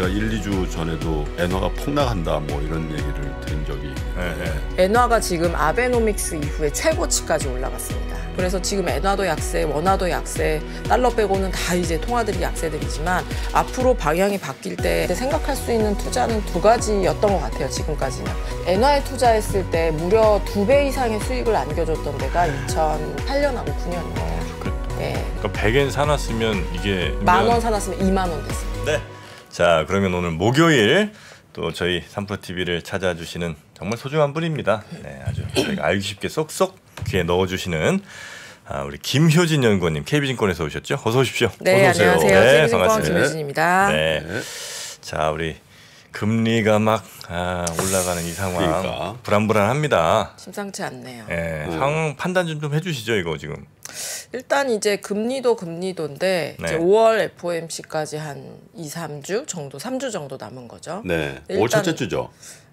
제가 1, 2주 전에도 엔화가 폭락한다 뭐 이런 얘기를 드린 적이 예, 예. 엔화가 지금 아베노믹스 이후에 최고치까지 올라갔습니다. 그래서 지금 엔화도 약세, 원화도 약세, 달러 빼고는 다 이제 통화들이 약세들이지만 앞으로 방향이 바뀔 때 생각할 수 있는 투자는 두 가지였던 것 같아요. 지금까지는 엔화에 투자했을 때 무려 두 배 이상의 수익을 안겨줬던 데가 2008년하고 9년이에요. 아, 예. 그러니까 100엔 사놨으면 이게 만원 사놨으면 2만 원 됐어요. 네. 자, 그러면 오늘 목요일 또 저희 삼프로 TV를 찾아주시는 정말 소중한 분입니다. 네, 아주 저희가 알기 쉽게 쏙쏙 귀에 넣어주시는 아, 우리 김효진 연구원님 KB증권에서 오셨죠? 어서 오십시오. 네, 어서 안녕하세요. 네, KB증권 김니다 네. 네. 자, 우리 금리가 막 아, 올라가는 이 상황 그러니까. 불안불안합니다. 심상치 않네요. 예, 음. 상황 판단 좀, 좀 해주시죠 이거 지금. 일단 이제 금리도 금리도인데 네. 이제 5월 FOMC까지 한 2, 3주 정도, 3주 정도 남은 거죠. 네. 올 첫째 주죠.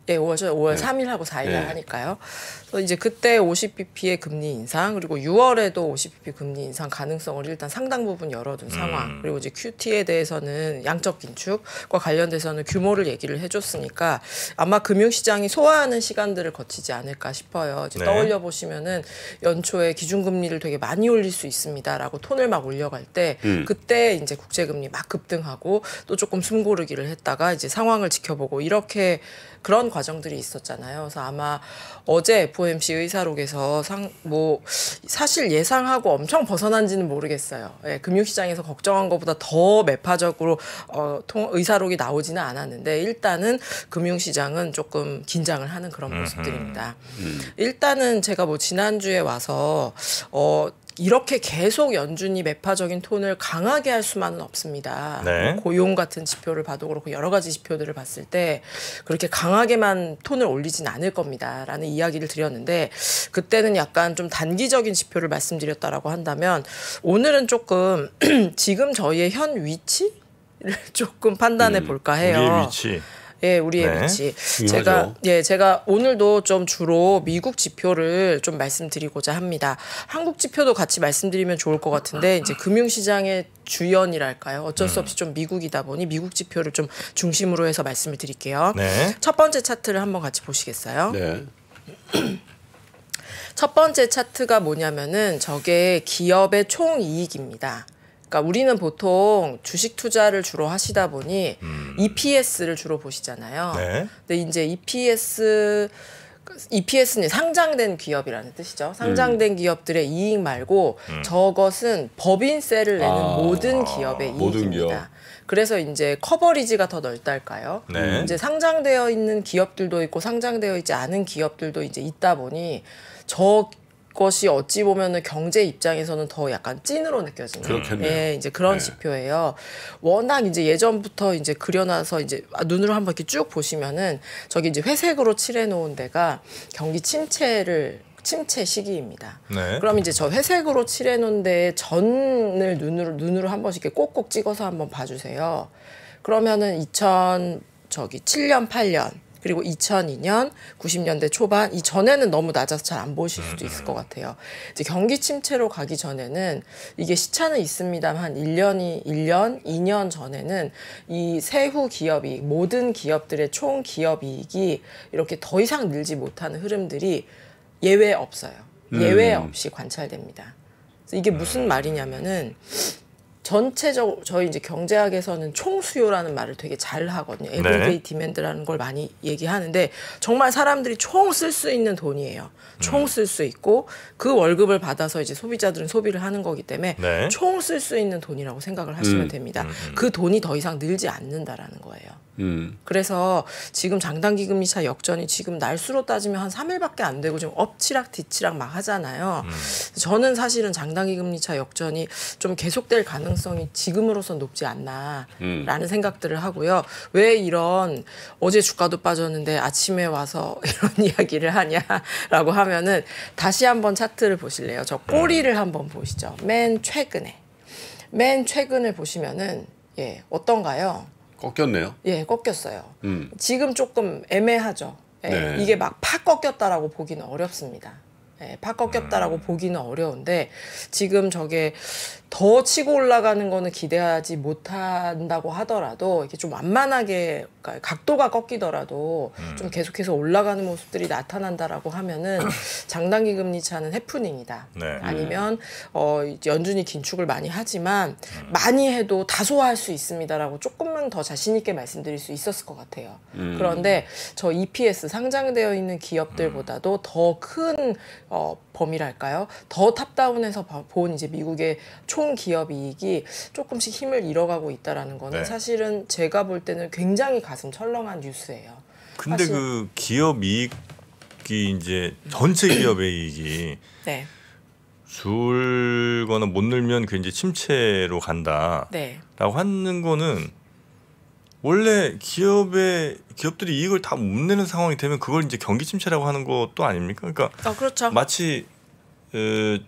예, 5월죠. 5월 네. 3일하고 4일 날 네. 하니까요. 그래서 이제 그때 50bp의 금리 인상 그리고 6월에도 50bp 금리 인상 가능성을 일단 상당 부분 열어둔 상황. 음. 그리고 이제 QT에 대해서는 양적 긴축과 관련돼서는 규모를 얘기를 해줬으니까 아마 금융시장이 소화하는 시간들을 거치지 않을까 싶어요. 이제 네. 떠올려 보시면은 연초에 기준금리를 되게 많이 올릴 수 있습니다라고 톤을 막 올려갈 때 음. 그때 이제 국제금리 막 급등하고 또 조금 숨고르기를 했다가 이제 상황을 지켜보고 이렇게 그런 과정들이 있었잖아요. 그래서 아마 어제 FOMC 의사록에서 상, 뭐, 사실 예상하고 엄청 벗어난지는 모르겠어요. 예, 금융시장에서 걱정한 것보다 더 매파적으로 어, 통, 의사록이 나오지는 않았는데 일단은 금융시장은 조금 긴장을 하는 그런 모습들입니다. 음. 일단은 제가 뭐 지난주에 와서 어, 이렇게 계속 연준이 매파적인 톤을 강하게 할 수만은 없습니다. 네. 뭐 고용 같은 지표를 봐도 그렇고 여러 가지 지표들을 봤을 때 그렇게 강하게만 톤을 올리진 않을 겁니다라는 이야기를 드렸는데 그때는 약간 좀 단기적인 지표를 말씀드렸다라고 한다면 오늘은 조금 지금 저희의 현 위치? 를 조금 판단해 음, 볼까 해요. 위치. 예, 우리의 네. 위치. 중 그 제가 예, 제가 오늘도 좀 주로 미국 지표를 좀 말씀드리고자 합니다. 한국 지표도 같이 말씀드리면 좋을 것 같은데 이제 금융 시장의 주연이랄까요? 어쩔 수 음. 없이 좀 미국이다 보니 미국 지표를 좀 중심으로 해서 말씀을 드릴게요. 네. 첫 번째 차트를 한번 같이 보시겠어요? 네. 첫 번째 차트가 뭐냐면은 저게 기업의 총이익입니다. 그러니까 우리는 보통 주식 투자를 주로 하시다 보니 음. EPS를 주로 보시잖아요. 네. 근데 이제 EPS EPS는 상장된 기업이라는 뜻이죠. 상장된 음. 기업들의 이익 말고 음. 저것은 법인세를 내는 아, 모든 기업의 아, 이익입니다. 모든 기업. 그래서 이제 커버리지가 더 넓달까요? 네. 음, 이제 상장되어 있는 기업들도 있고 상장되어 있지 않은 기업들도 이제 있다 보니 저 것이 어찌 보면은 경제 입장에서는 더 약간 찐으로 느껴지는 그렇겠네요. 예, 이제 그런 네. 지표예요. 워낙 이제 예전부터 이제 그려놔서 이제 아, 눈으로 한번 이렇게 쭉 보시면은 저기 이제 회색으로 칠해놓은 데가 경기 침체를 침체 시기입니다. 네. 그럼 이제 저 회색으로 칠해놓은 데에 전을 눈으로 눈으로 한 번씩 이렇게 꼭꼭 찍어서 한번 봐주세요. 그러면은 2000 저기 7년 8년 그리고 2002년 90년대 초반 이 전에는 너무 낮아서 잘 안 보실 수도 음, 있을 음. 것 같아요. 이제 경기 침체로 가기 전에는 이게 시차는 있습니다만 한 1년이 1년, 2년 전에는 이 세후 기업이 모든 기업들의 총 기업 이익이 이렇게 더 이상 늘지 못하는 흐름들이 예외 없어요. 예외 음. 없이 관찰됩니다. 이게 무슨 아. 말이냐면은 전체적 저희 이제 경제학에서는 총수요라는 말을 되게 잘 하거든요. 에브리데이 네. 디맨드라는 걸 많이 얘기하는데 정말 사람들이 총 쓸 수 있는 돈이에요. 총 쓸수 음. 있고 그 월급을 받아서 이제 소비자들은 소비를 하는 거기 때문에 네. 총쓸 수 있는 돈이라고 생각을 하시면 음. 됩니다. 음, 그 돈이 더 이상 늘지 않는다라는 거예요. 음. 그래서 지금 장단기금리차 역전이 지금 날수로 따지면 한 3일밖에 안 되고 지 엎치락 뒤치락 막 하잖아요. 음. 저는 사실은 장단기금리차 역전이 좀 계속될 가능성이 지금으로선 높지 않나라는 음. 생각들을 하고요. 왜 이런 어제 주가도 빠졌는데 아침에 와서 이런 이야기를 하냐라고 하면은 다시 한번 차트를 보실래요? 저 꼬리를 음. 한번 보시죠. 맨 최근에 맨 최근을 보시면은 예 어떤가요? 꺾였네요. 예, 꺾였어요. 음. 지금 조금 애매하죠. 예, 네. 이게 막 팍 꺾였다라고 보기는 어렵습니다. 예, 팍 꺾였다라고 음. 보기는 어려운데 지금 저게 더 치고 올라가는 거는 기대하지 못한다고 하더라도 이렇게 좀 완만하게 그러니까 각도가 꺾이더라도 음. 좀 계속해서 올라가는 모습들이 나타난다라고 하면은 장단기 금리 차는 해프닝이다. 네. 아니면 어 연준이 긴축을 많이 하지만 음. 많이 해도 다소할 수 있습니다라고 조금은 더 자신 있게 말씀드릴 수 있었을 것 같아요. 음. 그런데 저 EPS 상장되어 있는 기업들보다도 음. 더큰 어, 범위랄까요? 더 탑다운해서 본 이제 미국의 총 기업 이익이 조금씩 힘을 잃어가고 있다라는 거는 네. 사실은 제가 볼 때는 굉장히 가슴 철렁한 뉴스예요. 근데 사실... 그 기업 이익이 이제 전체 기업의 이익이 네. 줄거나 못 늘면 굉장히 침체로 간다라고 네. 하는 거는 원래 기업의 기업들이 이익을 다 못 내는 상황이 되면 그걸 이제 경기 침체라고 하는 것도 아닙니까? 그러니까 아, 그렇죠. 마치 어,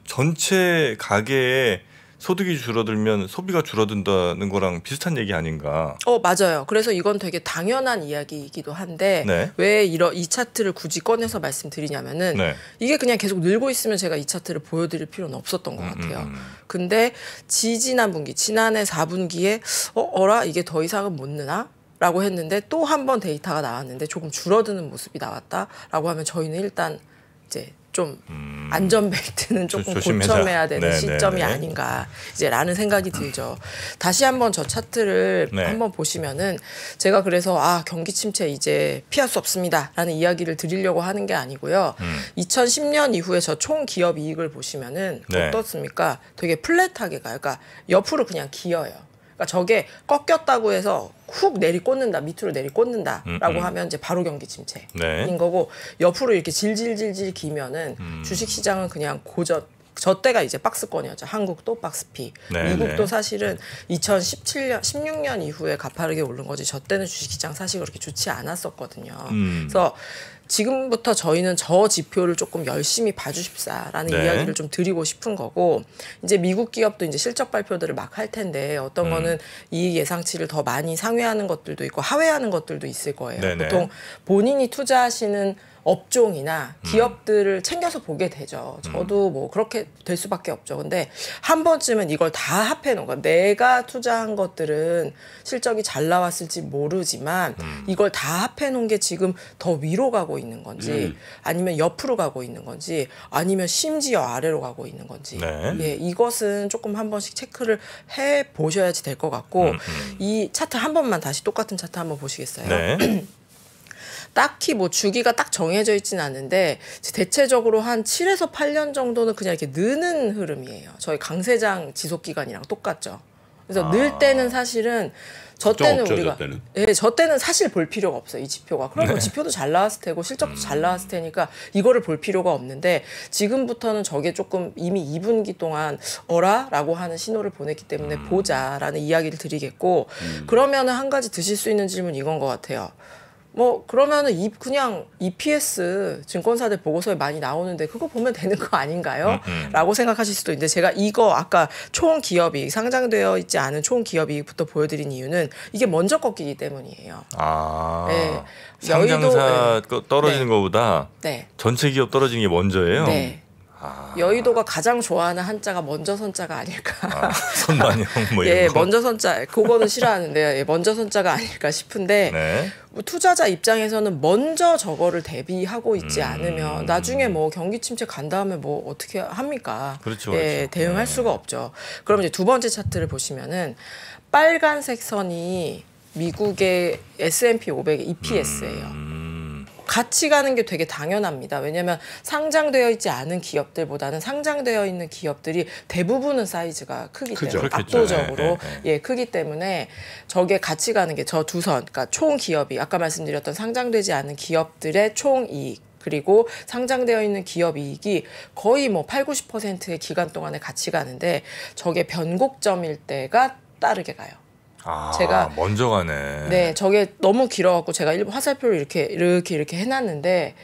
전체 가게에 소득이 줄어들면 소비가 줄어든다는 거랑 비슷한 얘기 아닌가? 어 맞아요. 그래서 이건 되게 당연한 이야기이기도 한데 네. 왜 이러 이 차트를 굳이 꺼내서 말씀드리냐면은 네. 이게 그냥 계속 늘고 있으면 제가 이 차트를 보여드릴 필요는 없었던 것 같아요. 음, 음. 음. 근데 지지난 분기 지난해 4분기에 어 어라 이게 더 이상은 못 느나? 라고 했는데 또 한 번 데이터가 나왔는데 조금 줄어드는 모습이 나왔다라고 하면 저희는 일단 이제 좀 음. 안전벨트는 조금 조, 고쳐매야 되는 네, 네 시점이 네, 네. 아닌가 이제라는 생각이 들죠. 다시 한번 저 차트를 네. 한번 보시면은 제가 그래서 아 경기 침체 이제 피할 수 없습니다라는 이야기를 드리려고 하는 게 아니고요. 음. 2010년 이후에 저 총 기업 이익을 보시면은 네. 어떻습니까? 되게 플랫하게 가요. 그러니까 옆으로 그냥 기어요. 그러니까 저게 꺾였다고 해서 훅 내리꽂는다 밑으로 내리꽂는다라고 음, 음. 하면 이제 바로 경기 침체인 네. 거고 옆으로 이렇게 질질질질 기면은 음. 주식시장은 그냥 고저 저 때가 이제 박스권이었죠. 한국도 박스피. 네, 미국도 네. 사실은 2017년, 16년 이후에 가파르게 오른 거지. 저 때는 주식시장 사실 그렇게 좋지 않았었거든요. 음. 그래서 지금부터 저희는 저 지표를 조금 열심히 봐주십사라는 네. 이야기를 좀 드리고 싶은 거고 이제 미국 기업도 이제 실적 발표들을 막 할 텐데 어떤 음. 거는 이 예상치를 더 많이 상회하는 것들도 있고 하회하는 것들도 있을 거예요. 네네. 보통 본인이 투자하시는 업종이나 음. 기업들을 음. 챙겨서 보게 되죠. 저도 음. 뭐 그렇게 될 수밖에 없죠. 근데 한 번쯤은 이걸 다 합해 놓은 거야. 내가 투자한 것들은 실적이 잘 나왔을지 모르지만 음. 이걸 다 합해 놓은 게 지금 더 위로 가고 있는 건지 음. 아니면 옆으로 가고 있는 건지 아니면 심지어 아래로 가고 있는 건지 네. 예, 이것은 조금 한 번씩 체크를 해 보셔야지 될 것 같고 음흠. 음. 이 차트 한 번만 다시 똑같은 차트 한번 보시겠어요? 네. 딱히 뭐 주기가 딱 정해져 있지는 않은데 대체적으로 한 7에서 8년 정도는 그냥 이렇게 느는 흐름이에요. 저희 강세장 지속 기간이랑 똑같죠. 그래서 아. 늘 때는 사실은 저 때는 없죠, 우리가 저 때는. 예, 저 때는 사실 볼 필요가 없어요. 이 지표가. 그러면 네. 지표도 잘 나왔을 테고 실적도 음. 잘 나왔을 테니까 이거를 볼 필요가 없는데 지금부터는 저게 조금 이미 2분기 동안 어라라고 하는 신호를 보냈기 때문에 음. 보자라는 이야기를 드리겠고 음. 그러면은 한 가지 드실 수 있는 질문 이건 것 같아요. 뭐 그러면은 이 그냥 EPS 증권사들 보고서에 많이 나오는데 그거 보면 되는 거 아닌가요? 음, 음. 라고 생각하실 수도 있는데 제가 이거 아까 총 기업이 상장되어 있지 않은 총 기업이익부터 보여드린 이유는 이게 먼저 꺾이기 때문이에요. 아. 네. 상장사 여의도, 떨어지는 네. 것보다 네. 전체 기업 떨어지는 게 먼저예요. 네. 아. 여의도가 가장 좋아하는 한자가 먼저 선자가 아닐까. 아, 선만형 뭐 이런 예, 거? 먼저 선자. 그거는 싫어하는데 예, 먼저 선자가 아닐까 싶은데 네. 뭐 투자자 입장에서는 먼저 저거를 대비하고 있지 음. 않으면 나중에 뭐 경기 침체 간 다음에 뭐 어떻게 합니까? 그렇죠. 예, 그렇죠. 예, 대응할 네. 수가 없죠. 그럼 이제 두 번째 차트를 보시면은 빨간색 선이 미국의 S&P 500의 EPS예요. 음. 같이 가는 게 되게 당연합니다. 왜냐하면 상장되어 있지 않은 기업들보다는 상장되어 있는 기업들이 대부분은 사이즈가 크기 때문에 그죠 압도적으로 네, 네, 예 크기 때문에 저게 같이 가는 게 저 두선 그러니까 총 기업이 아까 말씀드렸던 상장되지 않은 기업들의 총 이익 그리고 상장되어 있는 기업 이익이 거의 뭐 8, 90%의 기간 동안에 같이 가는데 저게 변곡점일 때가 따르게 가요. 아, 제가 먼저 가네. 네, 저게 너무 길어갖고 제가 화살표를 이렇게 이렇게 이렇게 해놨는데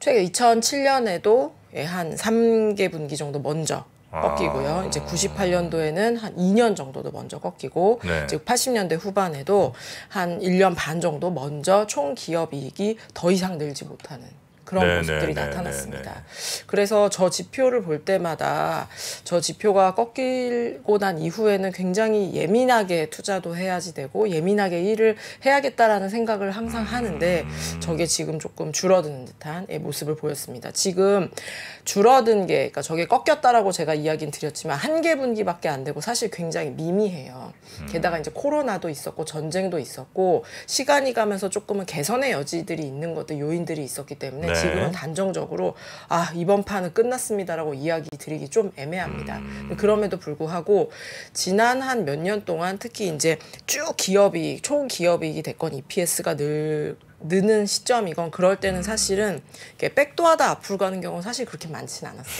최근 2007년에도 예, 한 3개 분기 정도 먼저 아. 꺾이고요. 아. 이제 98년도에는 한 2년 정도도 먼저 꺾이고, 네. 즉 80년대 후반에도 한 1년 반 정도 먼저 총 기업 이익이 더 이상 늘지 못하는. 그런 네, 네 모습들이 네 나타났습니다. 네네. 네, 네. 그래서 저 지표를 볼 때마다 저 지표가 꺾이고 난 이후에는 굉장히 예민하게 투자도 해야지 되고 예민하게 일을 해야겠다라는 생각을 항상 하는데 음. 저게 지금 조금 줄어드는 듯한 예, 모습을 보였습니다. 지금 줄어든 게 그러니까 저게 꺾였다라고 제가 이야기는 드렸지만 한 개 분기밖에 안 되고 사실 굉장히 미미해요. 음. 게다가 이제 코로나도 있었고 전쟁도 있었고 시간이 가면서 조금은 개선의 여지들이 있는 것도 요인들이 있었기 때문에 지금은 네. 단정적으로 아 이번 판은 끝났습니다라고 이야기 드리기 좀 애매합니다. 음. 그럼에도 불구하고 지난 한 몇 년 동안 특히 이제 쭉 기업이 총 기업이익이 됐건 EPS가 늘 느는 시점이건 그럴 때는 음. 사실은 백도하다 앞으로 가는 경우는 사실 그렇게 많지는 않았어요.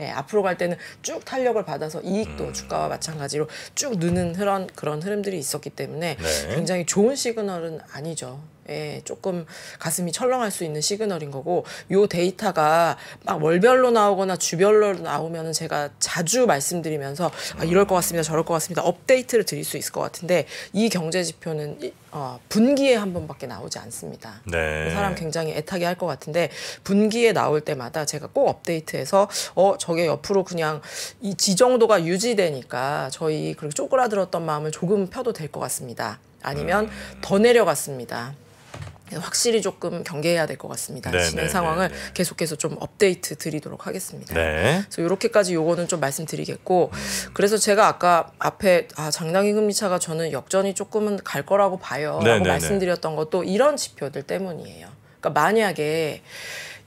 예, 앞으로 갈 때는 쭉 탄력을 받아서 이익도 음. 주가와 마찬가지로 쭉 느는 그런 그런 흐름들이 있었기 때문에 네. 굉장히 좋은 시그널은 아니죠. 예, 조금 가슴이 철렁할 수 있는 시그널인 거고 요 데이터가 막 월별로 나오거나 주별로 나오면 제가 자주 말씀드리면서 아, 음. 이럴 것 같습니다 저럴 것 같습니다 업데이트를 드릴 수 있을 것 같은데 이 경제 지표는 어, 분기에 한 번밖에 나오지 않습니다. 네. 그 사람 굉장히 애타게 할 것 같은데 분기에 나올 때마다 제가 꼭 업데이트해서 어 저게 옆으로 그냥 이 지정도가 유지되니까 저희 그렇게 쪼그라들었던 마음을 조금 펴도 될 것 같습니다. 아니면 음. 더 내려갔습니다. 네, 확실히 조금 경계해야 될 것 같습니다. 네 진행 네, 상황을 네네. 네. 계속해서 좀 업데이트 드리도록 하겠습니다. 네. 그래서 이렇게까지 요거는 좀 말씀드리겠고 음. 그래서 제가 아까 앞에 아, 장단기 금리 차가 저는 역전이 조금은 갈 거라고 봐요라고 말씀드렸던 것도 이런 지표들 때문이에요. 그러니까 만약에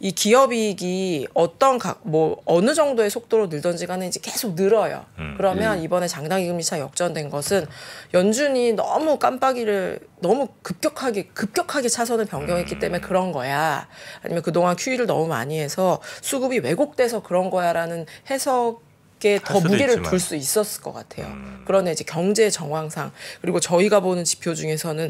이 기업이익이 어떤 각 뭐 어느 정도의 속도로 늘던지 간에 이제 계속 늘어요. 음, 그러면 예. 이번에 장단기금리차 역전된 것은 연준이 너무 깜빡이를 너무 급격하게 급격하게 차선을 변경했기 음. 때문에 그런 거야. 아니면 그동안 QE를 너무 많이 해서 수급이 왜곡돼서 그런 거야라는 해석 더 무게를 둘 수 있었을 것 같아요. 음. 그러나 이제 경제 정황상 그리고 저희가 보는 지표 중에서는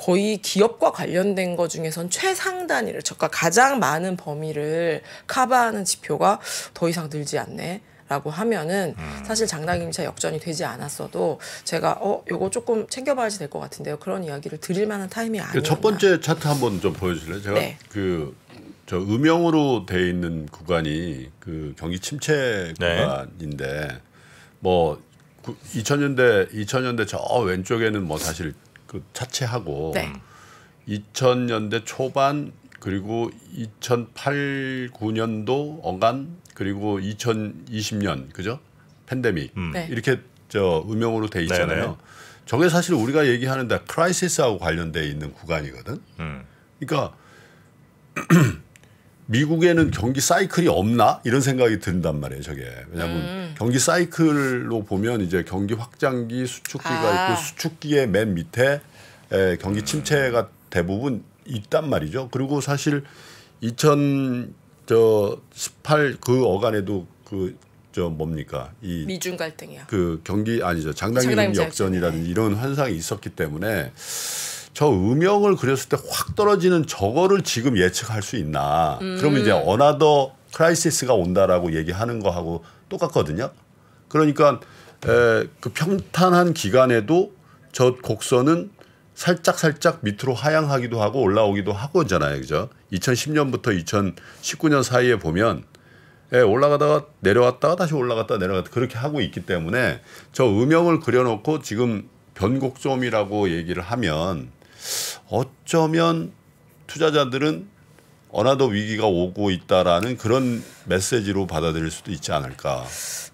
거의 기업과 관련된 것 중에선 최상 단위를 저가 가장 많은 범위를 커버하는 지표가 더 이상 늘지 않네. 라고 하면은 음. 사실 장단임차 역전이 되지 않았어도 제가 어 요거 조금 챙겨봐야지 될 것 같은데요 그런 이야기를 드릴 만한 타이밍이 그 아니에요. 첫 번째 차트 한번 좀 보여주실래요? 제가 네. 그저 음영으로 돼 있는 구간이 그 경기 침체 네. 구간인데 네. 뭐 2000년대 2000년대 저 왼쪽에는 뭐 사실 그 차치하고 네. 2000년대 초반 그리고 2008, 9년도 어간 그리고 2020년 그죠? 팬데믹 음. 네. 이렇게 저 음영으로 돼 있잖아요. 네네. 저게 사실 우리가 얘기하는데 크라이시스하고 관련돼 있는 구간이거든. 음. 그러니까 미국에는 경기 사이클이 없나 이런 생각이 든단 말이에요. 저게 왜냐하면 음. 경기 사이클로 보면 이제 경기 확장기 수축기가 아. 있고 수축기의 맨 밑에 에, 경기 침체가 대부분 있단 말이죠. 그리고 사실 2018 그 어간에도 그저 뭡니까 이 미중 갈등이요. 그 경기 아니죠 장당기금 역전이라든지 네. 이런 환상이 있었기 때문에 저 음영을 그렸을 때 확 떨어지는 저거를 지금 예측할 수 있나. 음. 그러면 이제 음. 어나더 크라이시스가 온다라고 얘기하는 거하고 똑같거든요. 그러니까 에, 그 평탄한 기간에도 저 곡선은 살짝 살짝 밑으로 하향하기도 하고 올라오기도 하고잖아요. 그죠? 2010년부터 2019년 사이에 보면 예, 올라가다가 내려왔다가 다시 올라갔다 내려갔다 그렇게 하고 있기 때문에 저 음영을 그려놓고 지금 변곡점이라고 얘기를 하면 어쩌면 투자자들은 어나더 위기가 오고 있다라는 그런 메시지로 받아들일 수도 있지 않을까.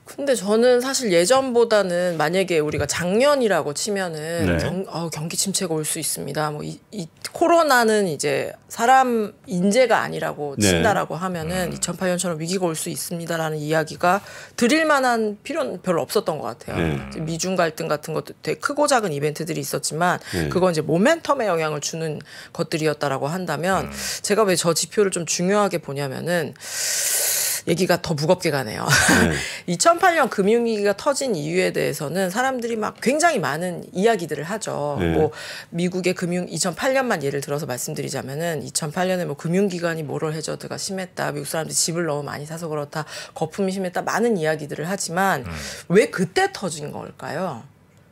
근데 저는 사실 예전보다는 만약에 우리가 작년이라고 치면은 네. 경, 어, 경기 침체가 올 수 있습니다. 뭐이 이 코로나는 이제 사람 인재가 아니라고 네. 친다라고 네. 하면은 음. 2008년처럼 위기가 올 수 있습니다라는 이야기가 드릴 만한 필요는 별로 없었던 것 같아요. 네. 미중 갈등 같은 것도 되게 크고 작은 이벤트들이 있었지만 네. 그건 이제 모멘텀에 영향을 주는 것들이었다라고 한다면 음. 제가 왜 저 지표를 좀 중요하게 보냐면은 얘기가 더 무겁게 가네요. 네. 2008년 금융위기가 터진 이유에 대해서는 사람들이 막 굉장히 많은 이야기들을 하죠. 네. 뭐 미국의 금융 2008년만 예를 들어서 말씀드리자면은 2008년에 뭐 금융기관이 모럴 해저드가 심했다, 미국 사람들이 집을 너무 많이 사서 그렇다, 거품이 심했다 많은 이야기들을 하지만 음. 왜 그때 터진 걸까요?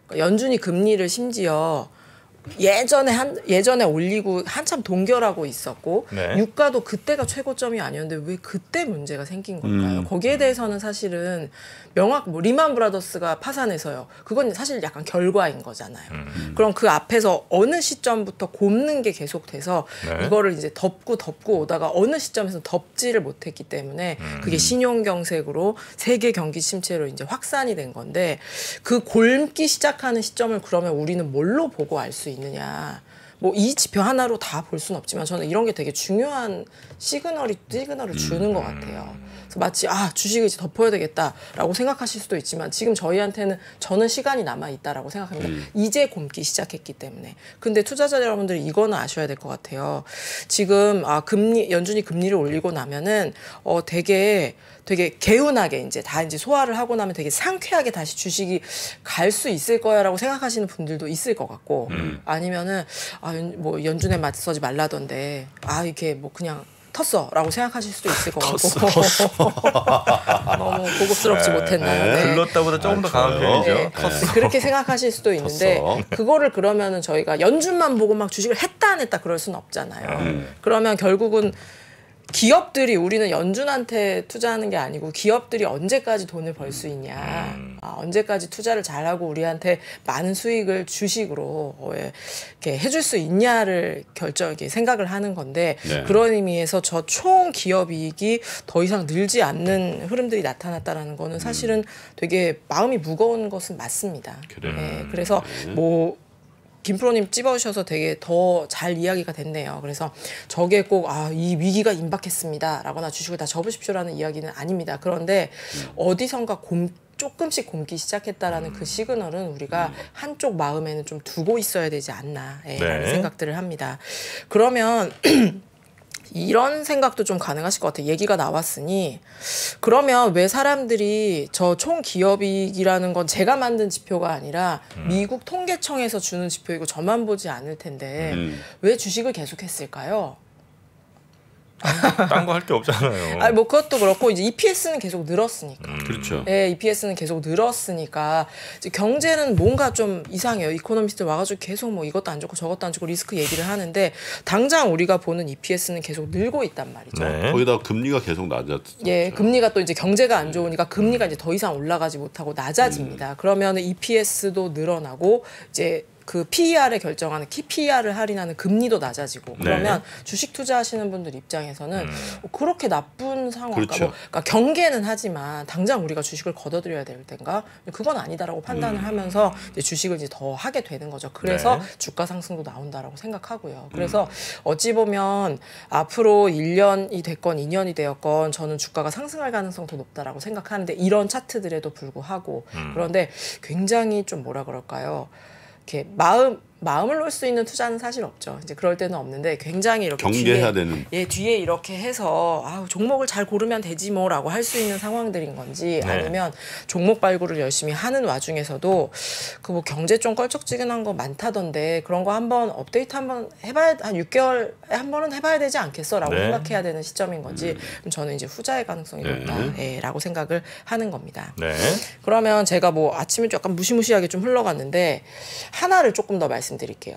그러니까 연준이 금리를 심지어 예전에 한 예전에 올리고 한참 동결하고 있었고 네. 유가도 그때가 최고점이 아니었는데 왜 그때 문제가 생긴 걸까요? 음. 거기에 대해서는 사실은 명확 뭐 리만 브라더스가 파산해서요. 그건 사실 약간 결과인 거잖아요. 음. 그럼 그 앞에서 어느 시점부터 곱는 게 계속돼서 네. 이거를 이제 덮고 덮고 오다가 어느 시점에서 덮지를 못했기 때문에 음. 그게 신용 경색으로 세계 경기 침체로 이제 확산이 된 건데 그곪기 시작하는 시점을 그러면 우리는 뭘로 보고 알 수 있? 있느냐. 뭐 이 지표 하나로 다볼 수는 없지만 저는 이런 게 되게 중요한 시그널이 시그널을 주는 것 같아요. 음. 마치 아 주식을 이제 덮어야 되겠다라고 생각하실 수도 있지만 지금 저희한테는 저는 시간이 남아 있다라고 생각합니다. 음. 이제 곪기 시작했기 때문에. 근데 투자자 여러분들이 이거는 아셔야 될 것 같아요. 지금 아 금리 연준이 금리를 올리고 나면은 어 되게 되게 개운하게 이제 다 이제 소화를 하고 나면 되게 상쾌하게 다시 주식이 갈 수 있을 거야라고 생각하시는 분들도 있을 것 같고 음. 아니면은 아 뭐 연준에 맞서지 말라던데 아 이렇게 뭐 그냥 텄어라고 생각하실 수도 있을 것 같고 너무 고급스럽지 네, 못했나요? 네. 네. 글렀다보다 조금 더 강한 아, 편이죠. 그렇죠. 네. 그렇게 생각하실 수도 있는데 그거를 그러면은 저희가 연준만 보고 막 주식을 했다 안 했다 그럴 수는 없잖아요. 음. 그러면 결국은 기업들이 우리는 연준한테 투자하는 게 아니고 기업들이 언제까지 돈을 벌 수 있냐, 음. 아, 언제까지 투자를 잘하고 우리한테 많은 수익을 주식으로 어, 예, 이렇게 해줄 수 있냐를 결정, 이렇게 생각을 하는 건데 네. 그런 의미에서 저 총 기업이익이 더 이상 늘지 않는 흐름들이 나타났다라는 거는 사실은 음. 되게 마음이 무거운 것은 맞습니다. 그래. 예, 그래서 네. 뭐 김프로님 찝어주셔서 되게 더 잘 이야기가 됐네요. 그래서 저게 꼭 아 이 위기가 임박했습니다. 라거나 주식을 다 접으십시오라는 이야기는 아닙니다. 그런데 음. 어디선가 곰 조금씩 곰기 시작했다라는 음. 그 시그널은 우리가 음. 한쪽 마음에는 좀 두고 있어야 되지 않나 예, 네. 생각들을 합니다. 그러면 이런 생각도 좀 가능하실 것 같아요. 얘기가 나왔으니 그러면 왜 사람들이 저 총기업이라는건 제가 만든 지표가 아니라 음. 미국 통계청에서 주는 지표이고 저만 보지 않을 텐데 음. 왜 주식을 계속했을까요? 딴거할게 없잖아요. 아뭐 그것도 그렇고 이제 EPS는 계속 늘었으니까. 음, 그렇죠. 예, EPS는 계속 늘었으니까 이제 경제는 뭔가 좀 이상해요. 이코노미스트 와가지고 계속 뭐 이것도 안 좋고 저것도 안 좋고 리스크 얘기를 하는데 당장 우리가 보는 EPS는 계속 늘고 있단 말이죠. 네. 거기다 금리가 계속 낮았죠. 예, 금리가 또 이제 경제가 안 좋으니까 금리가 이제 더 이상 올라가지 못하고 낮아집니다. 음. 그러면 EPS도 늘어나고 이제 그 p e r 을 결정하는 키 PER을 할인하는 금리도 낮아지고 네. 그러면 네. 주식 투자하시는 분들 입장에서는 음. 뭐 그렇게 나쁜 상황 그러니까 그렇죠. 뭐, 그러니까 경계는 하지만 당장 우리가 주식을 걷어들여야 될텐가 그건 아니다라고 판단을 음. 하면서 이제 주식을 이제 더 하게 되는 거죠. 그래서 네. 주가 상승도 나온다라고 생각하고요. 음. 그래서 음. 어찌 보면 앞으로 1년이 됐건 2년이 되었건 저는 주가가 상승할 가능성 도 높다라고 생각하는데 이런 차트들에도 불구하고 음. 그런데 굉장히 좀 뭐라 그럴까요? 이렇게 마음 마음을 놓을 수 있는 투자는 사실 없죠. 이제 그럴 때는 없는데 굉장히 이렇게 경계해야 뒤에, 되는 예 뒤에 이렇게 해서 아우 종목을 잘 고르면 되지 뭐라고 할 수 있는 상황들인 건지 네. 아니면 종목 발굴을 열심히 하는 와중에서도 그 뭐 경제 좀 껄쩍지근한 거 많다던데 그런 거 한번 업데이트 한번 해봐야 한 6개월에 한 번은 해봐야 되지 않겠어라고 네. 생각해야 되는 시점인 건지 음. 그럼 저는 이제 후자의 가능성이 높다라고 네. 예, 생각을 하는 겁니다. 네. 그러면 제가 뭐 아침에 약간 무시무시하게 좀 흘러갔는데 하나를 조금 더 말씀. 말씀드릴게요.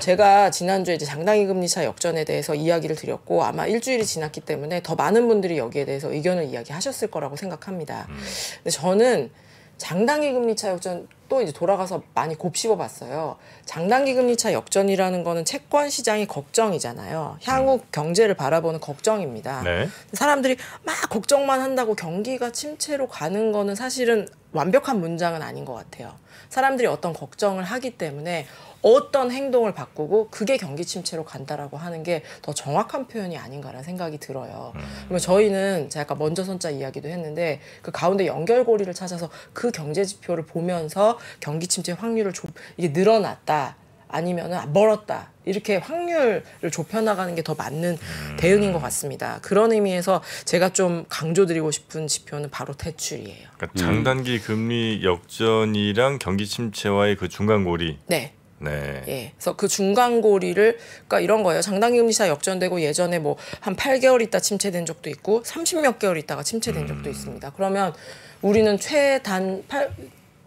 제가 지난주에 이제 장단기 금리차 역전에 대해서 이야기를 드렸고 아마 일주일이 지났기 때문에 더 많은 분들이 여기에 대해서 의견을 이야기하셨을 거라고 생각합니다. 음. 근데 저는 장단기 금리차 역전 또 이제 돌아가서 많이 곱씹어 봤어요. 장단기 금리차 역전이라는 거는 채권 시장이 걱정이잖아요. 향후 음. 경제를 바라보는 걱정입니다. 네. 사람들이 막 걱정만 한다고 경기가 침체로 가는 거는 사실은 완벽한 문장은 아닌 것 같아요. 사람들이 어떤 걱정을 하기 때문에 어떤 행동을 바꾸고 그게 경기 침체로 간다라고 하는 게 더 정확한 표현이 아닌가라는 생각이 들어요. 음. 그러면 저희는 제가 아까 먼저 선자 이야기도 했는데 그 가운데 연결고리를 찾아서 그 경제 지표를 보면서 경기 침체 확률을 좀 이게 늘어났다. 아니면은 아, 멀었다 이렇게 확률을 좁혀나가는 게 더 맞는 음. 대응인 것 같습니다. 그런 의미에서 제가 좀 강조드리고 싶은 지표는 바로 대출이에요. 그러니까 장단기 금리 역전이랑 경기 침체와의 그 중간 고리. 네. 네. 예. 그래서 그 중간고리를 그러니까 이런 거예요. 장단기금리사 역전되고 예전에 뭐 한 8개월 있다 침체된 적도 있고 30몇 개월 있다가 침체된 음. 적도 있습니다. 그러면 우리는 최단 8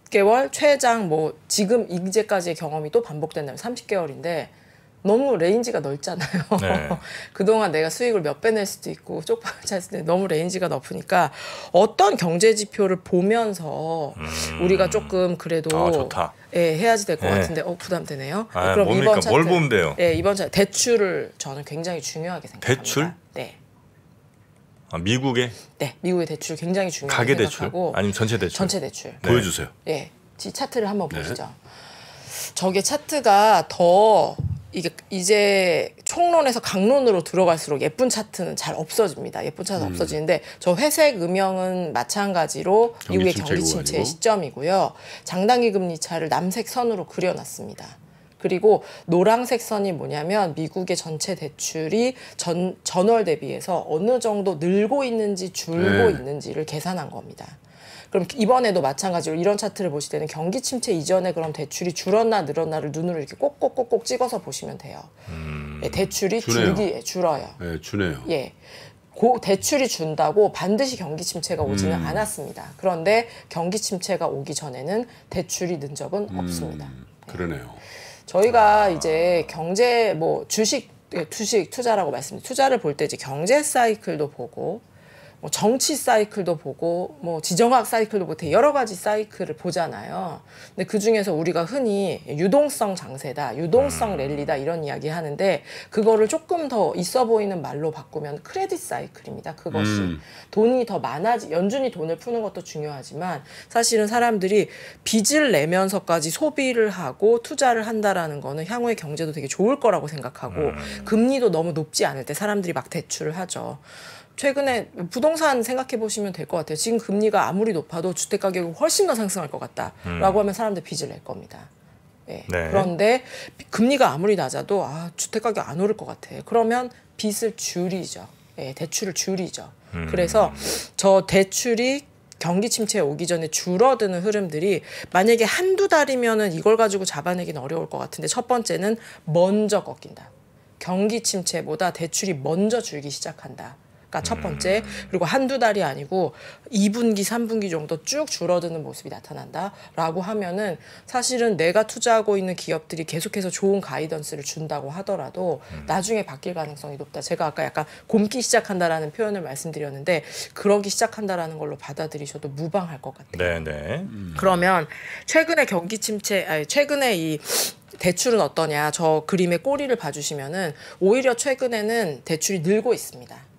개월 최장 뭐 지금 이제까지의 경험이 또 반복된다면 30개월인데 너무 레인지가 넓잖아요. 네. 그동안 내가 수익을 몇 배 낼 수도 있고 쪽박을 찰 수도 너무 레인지가 넓으니까 어떤 경제 지표를 보면서 음... 우리가 조금 그래도 아, 예, 해야지 될것 네. 같은데 어 부담되네요. 아, 그럼 뭡니까? 이번 차트, 뭘 보면 돼요? 예, 이번 차 대출을 저는 굉장히 중요하게 생각합니다. 대출? 네. 아, 미국의? 네, 미국의 대출 굉장히 중요하게 가계 생각하고 아니면 전체 대출? 전체 대출. 네. 보여주세요. 예, 차트를 한번 네. 보시죠. 저게 차트가 더 이게 이제 총론에서 강론으로 들어갈수록 예쁜 차트는 잘 없어집니다. 예쁜 차트는 음. 없어지는데 저 회색 음영은 마찬가지로 미국의 경기 침체 시점이고요. 장단기 금리 차를 남색 선으로 그려놨습니다. 그리고 노란색 선이 뭐냐면 미국의 전체 대출이 전, 전월 대비해서 어느 정도 늘고 있는지 줄고 네. 있는지를 계산한 겁니다. 그럼 이번에도 마찬가지로 이런 차트를 보실 때는 경기 침체 이전에 그럼 대출이 줄었나 늘었나를 눈으로 이렇게 꼭꼭꼭꼭 찍어서 보시면 돼요. 음, 예, 대출이 주네요. 줄기 예, 줄어요. 네, 주네요. 예. 고, 대출이 준다고 반드시 경기 침체가 오지는 음. 않았습니다. 그런데 경기 침체가 오기 전에는 대출이 는 적은 음, 없습니다. 예. 그러네요. 저희가 아. 이제 경제 뭐 주식 투식 투자라고 말씀드 투자를 볼때 이제 경제 사이클도 보고 뭐 정치 사이클도 보고 뭐 지정학 사이클도 보고 여러 가지 사이클을 보잖아요. 근데 그 중에서 우리가 흔히 유동성 장세다, 유동성 음. 랠리다 이런 이야기 하는데 그거를 조금 더 있어 보이는 말로 바꾸면 크레딧 사이클입니다. 그것이 음. 돈이 더 많아지 연준이 돈을 푸는 것도 중요하지만 사실은 사람들이 빚을 내면서까지 소비를 하고 투자를 한다라는 거는 향후의 경제도 되게 좋을 거라고 생각하고 음. 금리도 너무 높지 않을 때 사람들이 막 대출을 하죠. 최근에 부동산 생각해 보시면 될 것 같아요. 지금 금리가 아무리 높아도 주택 가격이 훨씬 더 상승할 것 같다라고 음. 하면 사람들 빚을 낼 겁니다. 네. 네. 그런데 금리가 아무리 낮아도 아 주택 가격 안 오를 것 같아. 그러면 빚을 줄이죠. 예, 대출을 줄이죠. 음. 그래서 저 대출이 경기 침체 에 오기 전에 줄어드는 흐름들이 만약에 한두 달이면은 이걸 가지고 잡아내기는 어려울 것 같은데 첫 번째는 먼저 꺾인다. 경기 침체보다 대출이 먼저 줄기 시작한다. 아까 첫 번째 그리고 한두 달이 아니고 2분기, 3분기 정도 쭉 줄어드는 모습이 나타난다라고 하면은 사실은 내가 투자하고 있는 기업들이 계속해서 좋은 가이던스를 준다고 하더라도 음. 나중에 바뀔 가능성이 높다. 제가 아까 약간 곰기 시작한다라는 표현을 말씀드렸는데 그러기 시작한다라는 걸로 받아들이셔도 무방할 것 같아요. 네네. 네. 음. 그러면 최근에 경기 침체, 아니 최근에 이 대출은 어떠냐 저 그림의 꼬리를 봐주시면은 오히려 최근에는 대출이 늘고 있습니다.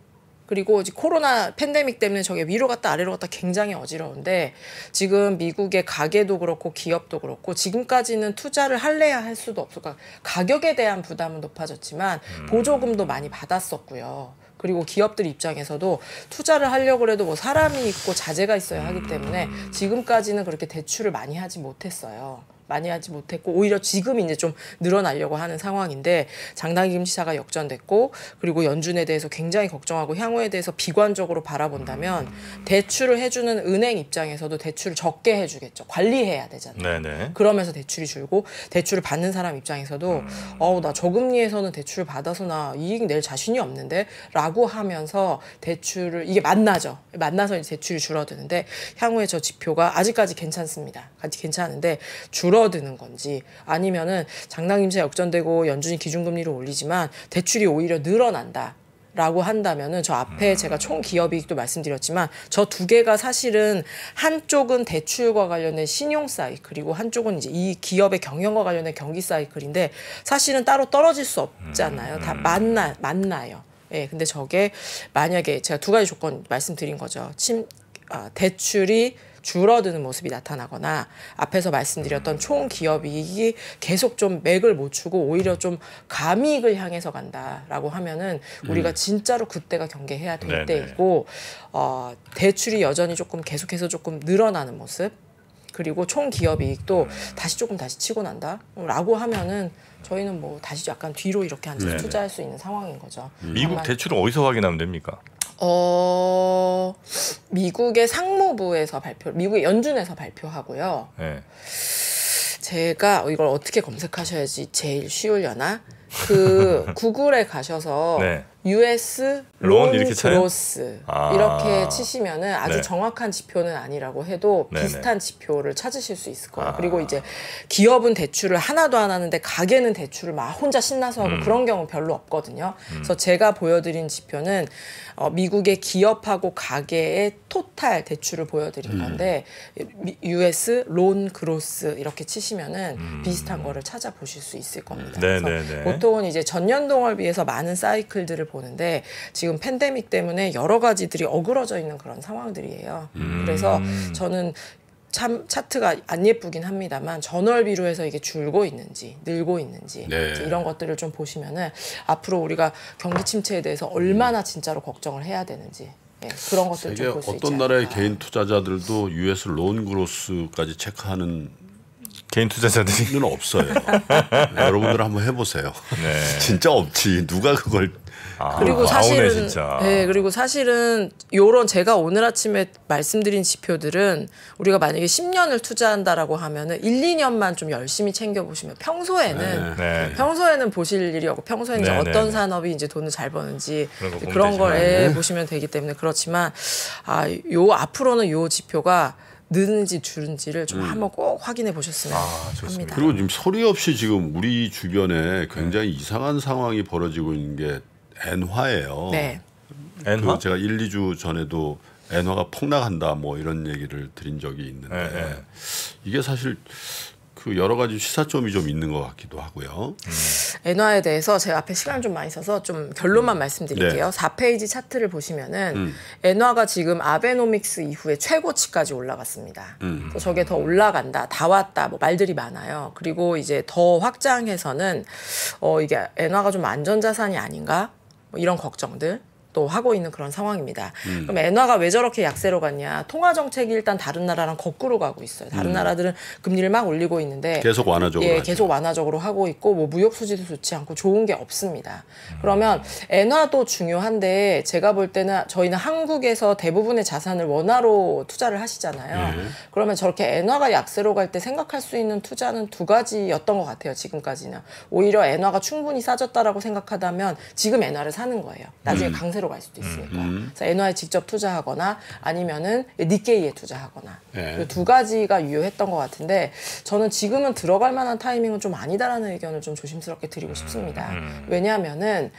그리고 코로나 팬데믹 때문에 저게 위로 갔다 아래로 갔다 굉장히 어지러운데 지금 미국의 가게도 그렇고 기업도 그렇고 지금까지는 투자를 할래야 할 수도 없을 까 가격에 대한 부담은 높아졌지만 음. 보조금도 많이 받았었고요. 그리고 기업들 입장에서도 투자를 하려고 해도 뭐 사람이 있고 자재가 있어야 하기 때문에 음. 지금까지는 그렇게 대출을 많이 하지 못했어요. 많이 하지 못했고 오히려 지금 이제 좀 늘어나려고 하는 상황인데 장당기 김시사가 역전됐고 그리고 연준에 대해서 굉장히 걱정하고 향후에 대해서 비관적으로 바라본다면 대출을 해주는 은행 입장에서도 대출을 적게 해주겠죠. 관리해야 되잖아요. 네네. 네. 그러면서 대출이 줄고 대출을 받는 사람 입장에서도 음. 어우 나 저금리에서는 대출을 받아서 나 이익 낼 자신이 없는데라고 하면서 대출을 이게 만나죠. 만나서 이제 대출이 줄어드는데 향후에 저 지표가 아직까지 괜찮습니다. 아직 괜찮은데 줄어 줄어드는 건지 아니면은 장당 임세 역전되고 연준이 기준금리를 올리지만 대출이 오히려 늘어난다. 라고 한다면은 저 앞에 음. 제가 총 기업이익도 말씀드렸지만 저 두 개가 사실은 한쪽은 대출과 관련된 신용 사이클이고 한쪽은 이제 이 기업의 경영과 관련된 경기 사이클인데 사실은 따로 떨어질 수 없잖아요. 다 음. 만나 만나요. 예, 근데 저게 만약에 제가 두 가지 조건 말씀드린 거죠. 침 아, 대출이 줄어드는 모습이 나타나거나 앞에서 말씀드렸던 음. 총기업이익이 계속 좀 맥을 못 추고 오히려 좀 감익을 향해서 간다라고 하면은 우리가 음. 진짜로 그때가 경계해야 될 네네. 때이고 어, 대출이 여전히 조금 계속해서 조금 늘어나는 모습 그리고 총 기업 이익도 음. 다시 조금 다시 치고 난다라고 하면은 저희는 뭐 다시 약간 뒤로 이렇게 한아서 투자할 수 있는 상황인 거죠. 미국 대출은 어디서 확인하면 됩니까? 어, 미국의 상무부에서 발표, 미국의 연준에서 발표하고요. 네. 제가 이걸 어떻게 검색하셔야지 제일 쉬울려나? 그 구글에 가셔서 네. US 론 이렇게 그로스 아. 이렇게 치시면은 아주 네. 정확한 지표는 아니라고 해도 비슷한 지표를 찾으실 수 있을 거예요. 아. 그리고 이제 기업은 대출을 하나도 안 하는데 가게는 대출을 막 혼자 신나서 하고 음. 그런 경우 별로 없거든요. 음. 그래서 제가 보여드린 지표는 어, 미국의 기업하고 가게의 토탈 대출을 보여드린 음. 건데 음. US 론 그로스 이렇게 치시면은 음. 비슷한 거를 찾아보실 수 있을 겁니다. 음. 네네네. 그래서 보통은 이제 전년 동월 비해서 많은 사이클들을 보는데 지금 팬데믹 때문에 여러 가지들이 어그러져 있는 그런 상황들이에요. 음. 그래서 저는 참 차트가 안 예쁘긴 합니다만 전월비로 해서 이게 줄고 있는지 늘고 있는지 네. 이런 것들을 좀 보시면은 앞으로 우리가 경기 침체에 대해서 얼마나 음. 진짜로 걱정을 해야 되는지 예, 그런 것들 좀볼수 있죠. 어떤 나라의 개인 투자자들도 U.S. 론 그로스까지 체크하는 개인 투자자들이는 없어요. 네, 여러분들 한번 해보세요. 네. 진짜 없지. 누가 그걸 아, 그리고 사실은 아오네, 네, 그리고 사실은 요런 제가 오늘 아침에 말씀드린 지표들은 우리가 만약에 10년을 투자한다라고 하면은 1, 2년만 좀 열심히 챙겨 보시면 평소에는 네, 네. 평소에는 보실 일이 없고 평소에는 네, 이제 네, 어떤 네. 산업이 이제 돈을 잘 버는지 그런, 그런 걸 보시면 되기 때문에 그렇지만 아, 요 앞으로는 요 지표가 느는지 줄은지를 좀 음. 한번 꼭 확인해 보셨으면 아, 합니다. 그리고 지금 소리 없이 지금 우리 주변에 굉장히 음. 이상한 상황이 벌어지고 있는 게 엔화예요. 네. 엔화? 그 제가 1, 2주 전에도 엔화가 폭락한다 뭐 이런 얘기를 드린 적이 있는데 네, 네. 이게 사실 그 여러 가지 시사점이 좀 있는 것 같기도 하고요. 음. 엔화에 음. 대해서 제가 앞에 시간 좀 많이 써서좀 결론만 음. 말씀드릴게요. 네. 4페이지 차트를 보시면은 음. 엔화가 음. 지금 아베노믹스 이후에 최고치까지 올라갔습니다. 음. 저게 더 올라간다, 다 왔다, 뭐 말들이 많아요. 그리고 이제 더 확장해서는 어 이게 엔화가 좀 안전자산이 아닌가? 뭐 이런 걱정들. 또 하고 있는 그런 상황입니다. 음. 그럼 엔화가 왜 저렇게 약세로 갔냐? 통화 정책이 일단 다른 나라랑 거꾸로 가고 있어요. 다른 음. 나라들은 금리를 막 올리고 있는데 계속 완화적으로 예, 하죠. 계속 완화적으로 하고 있고 뭐 무역 수지도 좋지 않고 좋은 게 없습니다. 음. 그러면 엔화도 중요한데 제가 볼 때는 저희는 한국에서 대부분의 자산을 원화로 투자를 하시잖아요. 네. 그러면 저렇게 엔화가 약세로 갈 때 생각할 수 있는 투자는 두 가지였던 것 같아요. 지금까지는 오히려 엔화가 충분히 싸졌다라고 생각하다면 지금 엔화를 사는 거예요. 나중에 음. 강세 펀드로 갈 수도 있으니까. 음. 음. 그래서 NY 직접 투자하거나 아니면은 니케이에 투자하거나 네. 두 가지가 유효했던 것 같은데 저는 지금은 들어갈 만한 타이밍은 좀 아니다라는 의견을 좀 조심스럽게 드리고 음. 싶습니다. 왜냐하면은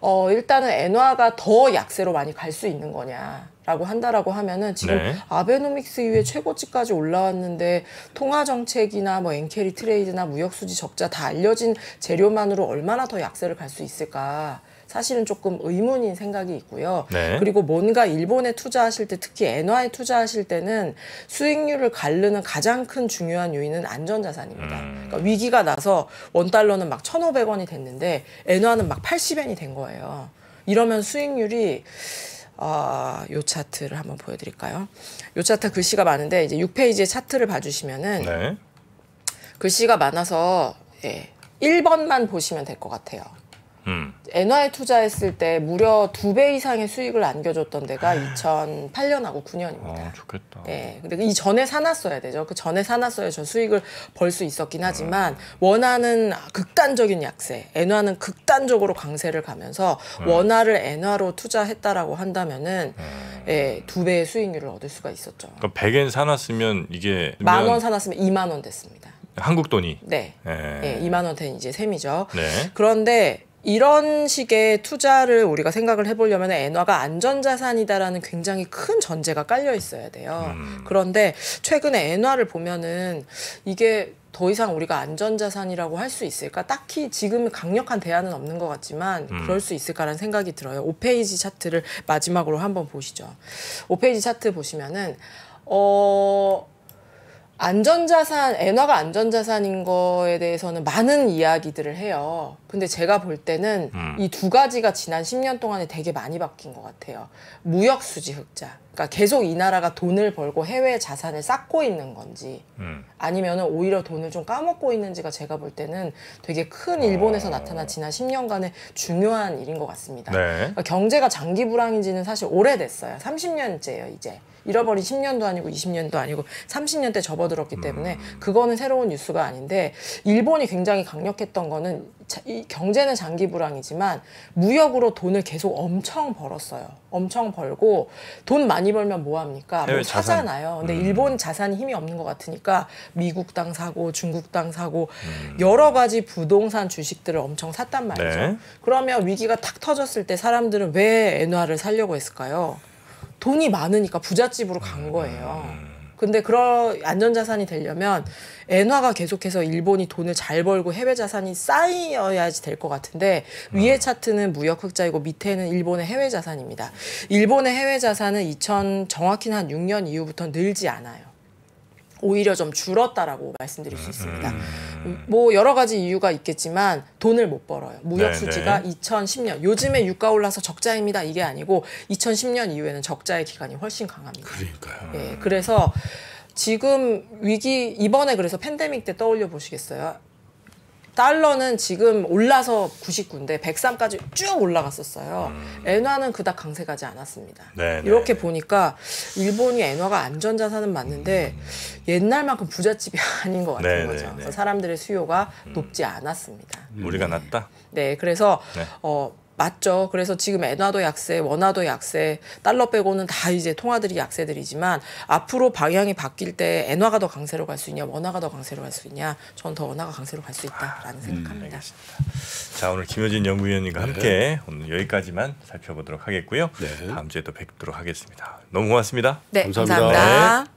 어 일단은 엔화가 더 약세로 많이 갈 수 있는 거냐. 라고 한다라고 하면은 지금 네. 아베노믹스 이후에 최고치까지 올라왔는데 통화 정책이나 뭐 엔캐리 트레이드나 무역 수지 적자 다 알려진 재료만으로 얼마나 더 약세를 갈 수 있을까? 사실은 조금 의문인 생각이 있고요. 네. 그리고 뭔가 일본에 투자하실 때 특히 엔화에 투자하실 때는 수익률을 가르는 가장 큰 중요한 요인은 안전자산입니다. 음. 그러니까 위기가 나서 원달러는 막 1,500원이 됐는데 엔화는 막 80엔이 된 거예요. 이러면 수익률이 아, 요 차트를 한번 보여드릴까요? 요 차트 글씨가 많은데 이제 6페이지에 차트를 봐주시면은 네. 글씨가 많아서 예, 1번만 보시면 될 것 같아요. 엔화에 투자했을 때 무려 두 배 이상의 수익을 안겨줬던 데가 2008년하고 9년입니다. 아, 어, 좋겠다. 예. 근데 이 전에 사놨어야 되죠. 그 전에 사놨어야 저 수익을 벌 수 있었긴 하지만 음. 원화는 극단적인 약세, 엔화는 극단적으로 강세를 가면서 음. 원화를 엔화로 투자했다라고 한다면은 네. 예, 두 배의 수익률을 얻을 수가 있었죠. 그러니까 100엔 사놨으면 이게 만 원 사놨으면 2만 원 됐습니다. 한국 돈이? 네. 예. 예, 2만 원 된 이제 셈이죠. 네. 그런데 이런 식의 투자를 우리가 생각을 해보려면 엔화가 안전자산이다라는 굉장히 큰 전제가 깔려 있어야 돼요. 음. 그런데 최근에 엔화를 보면은 이게 더 이상 우리가 안전자산이라고 할 수 있을까? 딱히 지금 강력한 대안은 없는 것 같지만 음. 그럴 수 있을까라는 생각이 들어요. 5페이지 차트를 마지막으로 한번 보시죠. 5페이지 차트 보시면은 어 안전자산 엔화가 안전자산인 거에 대해서는 많은 이야기들을 해요. 근데 제가 볼 때는 음. 이두 가지가 지난 10년 동안에 되게 많이 바뀐 것 같아요. 무역 수지 흑자. 그러니까 계속 이 나라가 돈을 벌고 해외 자산을 쌓고 있는 건지 음. 아니면 오히려 돈을 좀 까먹고 있는지가 제가 볼 때는 되게 큰 일본에서 어... 나타난 지난 10년간의 중요한 일인 것 같습니다. 네. 그러니까 경제가 장기 불황인지는 사실 오래됐어요. 30년째예요 이제. 잃어버린 10년도 아니고 20년도 아니고 30년대 접어들었기 때문에 음. 그거는 새로운 뉴스가 아닌데 일본이 굉장히 강력했던 거는 이 경제는 장기 불황이지만 무역으로 돈을 계속 엄청 벌었어요. 엄청 벌고 돈 많이 벌면 뭐 합니까? 뭐 사잖아요. 근데 음. 일본 자산이 힘이 없는 것 같으니까 미국 땅 사고 중국 땅 사고 음. 여러 가지 부동산 주식들을 엄청 샀단 네. 말이죠. 네. 그러면 위기가 탁 터졌을 때 사람들은 왜 엔화를 살려고 했을까요? 돈이 많으니까 부잣집으로 간 음. 거예요. 음. 근데 그런 안전자산이 되려면 엔화가 계속해서 일본이 돈을 잘 벌고 해외 자산이 쌓여야지 될 것 같은데 음. 위에 차트는 무역 흑자이고 밑에는 일본의 해외 자산입니다. 일본의 해외 자산은 2000 정확히는 한 6년 이후부터 늘지 않아요. 오히려 좀 줄었다라고 말씀드릴 수 음, 있습니다. 음. 뭐 여러 가지 이유가 있겠지만 돈을 못 벌어요. 무역 네, 네. 수지가 2010년 요즘에 유가 올라서 적자입니다. 이게 아니고 2010년 이후에는 적자의 기간이 훨씬 강합니다. 그러니까요. 예, 그래서 지금 위기 이번에 그래서 팬데믹 때 떠올려 보시겠어요? 달러는 지금 올라서 99인데 103까지 쭉 올라갔었어요. 음. 엔화는 그닥 강세가지 않았습니다. 네네. 네. 이렇게 보니까 일본이 엔화가 안전자산은 맞는데 음. 옛날만큼 부잣집이 아닌 것 같은 네네 네, 거죠. 그래서 네. 사람들의 수요가 음. 높지 않았습니다. 우리가 낫다? 음. 네, 그래서 네. 어, 맞죠. 그래서 지금 엔화도 약세, 원화도 약세, 달러 빼고는 다 이제 통화들이 약세들이지만 앞으로 방향이 바뀔 때 엔화가 더 강세로 갈 수 있냐, 원화가 더 강세로 갈 수 있냐, 전 더 원화가 강세로 갈 수 있다라는 아, 생각합니다. 음, 자 오늘 김효진 연구위원님과 네. 함께 오늘 여기까지만 살펴보도록 하겠고요. 네. 다음 주에 또 뵙도록 하겠습니다. 너무 고맙습니다. 네, 감사합니다. 감사합니다. 네.